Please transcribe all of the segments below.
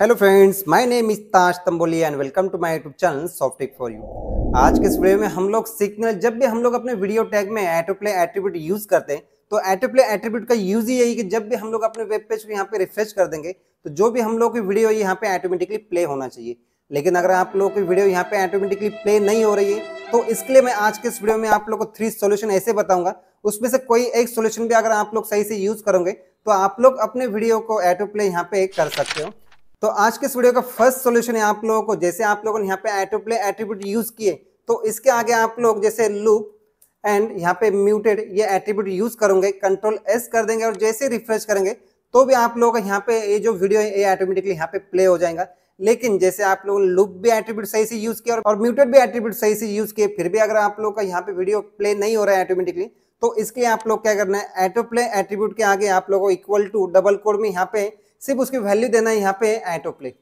hello friends my name is Tash Tamboli and welcome to my YouTube channel Softic for you आज के इस video में हम लोग सिग्नल जब भी हम लोग अपने वीडियो टैग में एटोप्ले एट्रीब्यूट यूज करते हैं तो एटोप्ले एट्रीब्यूट का यूज ही यही कि जब भी हम लोग अपने वेब पेज को यहाँ पे रिफ्रेश कर देंगे तो जो भी हम लोग की वीडियो यहाँ पे ऑटोमेटिकली प्ले होना चाहिए लेकिन अगर आप लोगों की वीडियो यहाँ पे ऑटोमेटिकली प्ले नहीं हो रही है तो इसके लिए मैं आज के इस वीडियो में आप लोग को थ्री सोल्यूशन ऐसे बताऊंगा उसमें से कोई एक सोल्यूशन भी अगर आप लोग सही से यूज करोगे तो आप लोग अपने वीडियो को एटो प्ले यहाँ पे कर सकते हो तो आज के इस वीडियो का फर्स्ट सोल्यूशन है आप लोगों को जैसे आप लोगों ने यहाँ पे एटोप्ले एट्रीब्यूट यूज किए तो इसके आगे आप लोग जैसे लूप एंड यहाँ पे म्यूटेड ये एट्रीब्यूट यूज करोगे कंट्रोल एस कर देंगे और जैसे रिफ्रेश करेंगे तो भी आप लोगों का यहाँ पे ये जो वीडियो है ये ऑटोमेटिकली यहाँ पे प्ले हो जाएगा लेकिन जैसे आप लोगों ने लुप भी एट्रीब्यूट सही से यूज किया और म्यूटेड भी एट्रीब्यूट सही से यूज किए फिर भी अगर आप लोग का यहाँ पे वीडियो प्ले नहीं हो रहा है ऑटोमेटिकली तो इसके लिए आप लोग क्या करना है एटोप्ले एट्रीब्यूट के आगे आप लोगों को इक्वल टू डबल कोड में यहाँ पे सिर्फ उसकी वैल्यू देना है यहाँ पे autoplay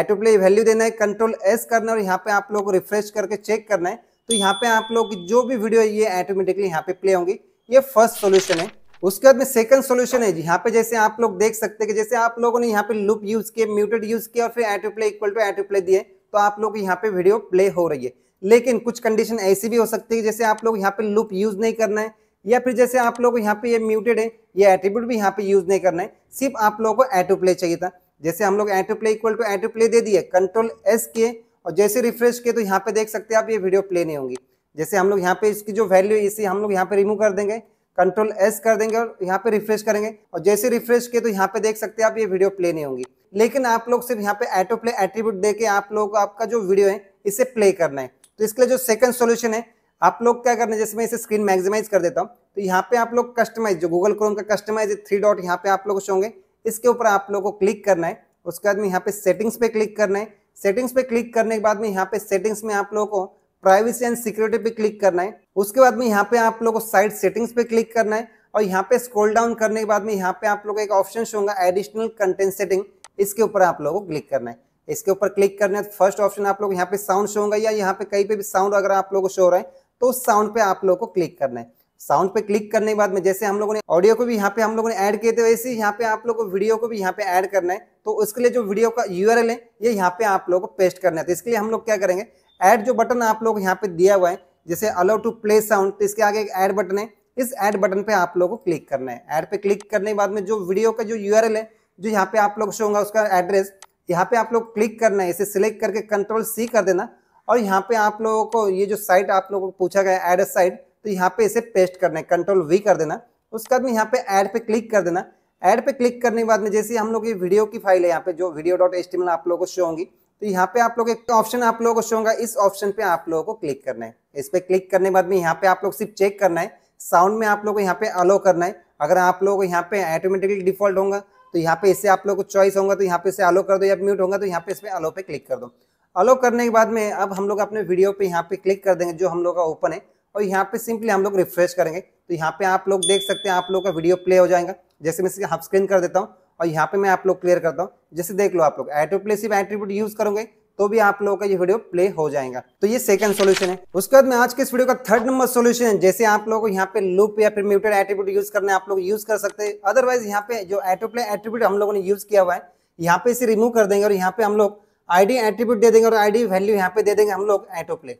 autoplay value देना है कंट्रोल एस करना और यहाँ पे आप लोग को रिफ्रेश करके चेक करना है तो यहाँ पे आप लोग जो भी वीडियो है ये ऑटोमेटिकली यहाँ पे प्ले होंगी ये फर्स्ट सोल्यूशन है उसके बाद में सेकंड सॉल्यूशन है यहाँ पे जैसे आप लोग देख सकते हैं कि जैसे आप लोगों ने यहाँ पे लूप यूज किए म्यूटेड यूज किया और फिर autoplay equal to autoplay दिए तो आप लोग यहाँ पे वीडियो प्ले हो रही है लेकिन कुछ कंडीशन ऐसी भी हो सकती है जैसे आप लोग यहाँ पे लूप यूज नहीं करना है या फिर जैसे आप लोग यहाँ पे ये म्यूटेड है ये एट्रीब्यूट भी यहाँ पे यूज नहीं करना है सिर्फ आप लोगों को एटू प्ले चाहिए था जैसे हम लोग autoplay equal to autoplay दे दिए कंट्रोल एस के और जैसे रिफ्रेश किए तो यहाँ पे देख सकते हैं आप ये वीडियो प्ले नहीं होंगी जैसे हम लोग यहाँ पे इसकी जो वैल्यू है इसे हम लोग यहाँ पे रिमूव कर देंगे कंट्रोल एस कर देंगे और यहाँ पे रिफ्रेश करेंगे और जैसे रिफ्रेश किए तो यहाँ पे देख सकते हैं आप ये वीडियो प्ले नहीं होंगी लेकिन आप लोग सिर्फ यहाँ पे एटो प्ले एट्रीब्यूट दे के आप लोग आपका जो वीडियो है इसे प्ले करना है तो इसके लिए जो सेकंड सोल्यूशन है आप लोग क्या करना जैसे मैं इसे स्क्रीन मैक्सिमाइज कर देता हूँ तो यहाँ पे आप लोग कस्टमाइज जो गूगल क्रोम का कस्टमाइज थ्री डॉट यहाँ पे आप लोग होंगे इसके ऊपर आप लोग को क्लिक करना है उसके बाद में यहाँ पे सेटिंग्स पे क्लिक करना है सेटिंग्स पे क्लिक करने के बाद में यहाँ पे सेटिंग्स में आप लोगों को प्राइवेसी एंड सिक्योरिटी पे क्लिक करना है उसके बाद में यहाँ पे आप लोगों को साइड सेटिंग्स पे क्लिक करना है और यहाँ पे स्क्रॉल डाउन करने के बाद में यहाँ पे आप लोगों एक ऑप्शन होगा एडिशनल कंटेंट सेटिंग इसके ऊपर आप लोगों को क्लिक करना है इसके ऊपर क्लिक करने फर्स्ट ऑप्शन आप लोग यहाँ पे साउंड शो होगा या यहाँ पे कहीं पे भी साउंड अगर आप लोगों को शो हो रहा है तो उस साउंड पे आप लोगों को क्लिक करना है साउंड पे क्लिक करने के बाद में जैसे हम लोगों ने ऑडियो को भी यहाँ पे हम लोगों ने ऐड किए थे वैसे यहाँ पे आप लोगों को वीडियो को भी यहाँ पे ऐड करना है तो उसके लिए जो वीडियो का यू है ये यहाँ पे आप लोगों को पेस्ट करना है तो इसके लिए हम लोग क्या करेंगे ऐड जो बटन आप लोग यहाँ पे दिया हुआ है जैसे अलाउ टू प्ले साउंड तो इसके आगे एक ऐड बटन है इस ऐड बटन पे आप लोग को क्लिक करना है ऐड पे क्लिक करने के बाद में जो वीडियो का जो यू है जो यहाँ पे आप लोग शो होगा उसका एड्रेस यहाँ पे आप लोग क्लिक करना है इसे सिलेक्ट करके कंट्रोल सी कर देना और यहाँ पे आप लोगों को ये जो साइट आप लोगों को पूछा गया एड साइट तो यहाँ पे इसे पेस्ट करना है कंट्रोल वी कर देना उसके बाद में यहाँ पे ऐड पे क्लिक कर देना ऐड पे क्लिक करने के बाद में जैसे हम लोग की वीडियो की फाइल है यहाँ पे जो वीडियो डॉट एच आप लोगों को शो होंगी तो यहाँ पे आप लोग एक ऑप्शन आप लोगों को शो होगा इस ऑप्शन पे आप लोगों को क्लिक करना है इस पे क्लिक करने के बाद में यहाँ पे आप लोग सिर्फ चेक करना है साउंड में आप लोग को यहाँ पे अलो करना है अगर आप लोग यहाँ पे ऑटोमेटिकली डिफॉल्ट होगा तो यहाँ पे इससे आप लोग को चॉइस होगा तो यहाँ पे इसे अलो कर दो या म्यूट होगा तो यहाँ पे इस पर अलो पे क्लिक कर दो अलो करने के बाद में अब हम लोग अपने वीडियो पे यहाँ पे क्लिक कर देंगे जो हम लोग का ओपन है और यहाँ पे सिंपली हम लोग रिफ्रेश करेंगे तो यहाँ पे आप लोग देख सकते हैं आप लोग का वीडियो प्ले हो जाएगा जैसे मैं हाफ स्क्रीन कर देता हूँ और यहाँ पे मैं आप लोग क्लियर करता हूँ जैसे देख लो आप लोग एटो प्ले सिर्फ एट्रीब्यूट यूज करोगे तो भी आप लोगों का ये वीडियो प्ले हो जाएगा तो ये सेकंड सॉल्यूशन है उसके बाद में आज के इस वीडियो का थर्ड नंबर सॉल्यूशन है जैसे आप लोगों को यहाँ पे लूप या फिर म्यूटेड एट्रीब्यूट यूज करने आप लोग यूज कर सकते हैं अदरवाइज यहाँ पे जो एटोप्ले एट्रीब्यूट हम लोगों ने यूज किया हुआ है यहाँ पे इसे रिमूव कर देंगे और यहाँ पे हम लोग आईडी एट्रीब्यूट दे देंगे और आईडी वैल्यू यहाँ पे दे देंगे हम लोग ऐटो प्ले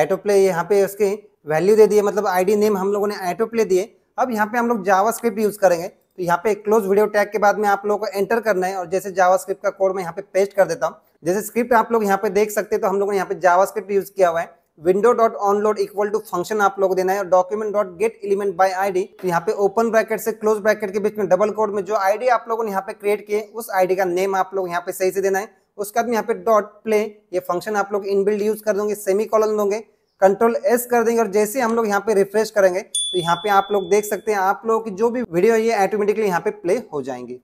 ऐटो प्ले यहाँ पे उसके वैल्यू दे दिए मतलब आईडी नेम हम लोगों ने ऐटो प्ले दिए अब यहाँ पे हम लोग स्क्रिप्ट यूज़ करेंगे तो यहाँ पे क्लोज वीडियो टैग के बाद में आप लोगों को एंटर करना है और जैसे स्क्रिप्ट का कोड मैं यहाँ पे पेस्ट कर देता हूँ जैसे स्क्रिप्ट आप लोग यहाँ पे देख सकते हैं तो हम लोगों ने यहाँ पे स्क्रिप्ट यूज़ किया हुआ है window dot onload equal to function आप लोग देना है और document dot get element D तो यहाँ पे ओपन ब्रैकेट से क्लोज ब्रैकेट के बीच में डबल कोड में जो आईडी आप लोगों ने यहाँ पे क्रिएट किए उस आईडी का नेम आप लोग यहाँ पे सही से देना है उसके बाद में यहाँ पे डॉट प्ले ये फंक्शन आप लोग इनबिल्ड यूज कर दोगे सेमी कॉलन दोगे कंट्रोल एस कर देंगे और जैसे हम लोग यहाँ पे रिफ्रेश करेंगे तो यहाँ पे आप लोग देख सकते हैं आप लोगों की जो भी वीडियो है ये ऑटोमेटिकली यहाँ पे प्ले हो जाएंगे